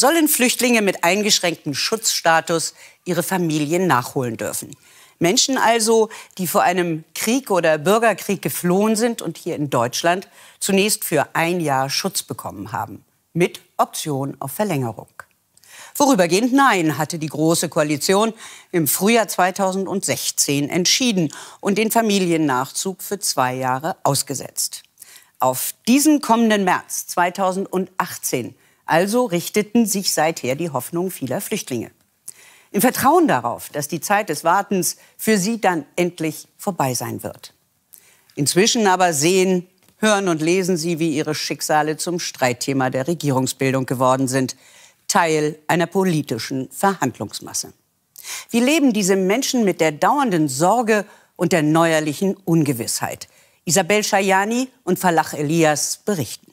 sollen Flüchtlinge mit eingeschränktem Schutzstatus ihre Familien nachholen dürfen. Menschen also, die vor einem Krieg oder Bürgerkrieg geflohen sind und hier in Deutschland zunächst für ein Jahr Schutz bekommen haben, mit Option auf Verlängerung. Vorübergehend Nein hatte die Große Koalition im Frühjahr 2016 entschieden und den Familiennachzug für zwei Jahre ausgesetzt. Auf diesen kommenden März 2018 also richteten sich seither die Hoffnungen vieler Flüchtlinge. Im Vertrauen darauf, dass die Zeit des Wartens für sie dann endlich vorbei sein wird. Inzwischen aber sehen, hören und lesen sie, wie ihre Schicksale zum Streitthema der Regierungsbildung geworden sind, Teil einer politischen Verhandlungsmasse. Wie leben diese Menschen mit der dauernden Sorge und der neuerlichen Ungewissheit? Isabel Schajani und Falach Elias berichten.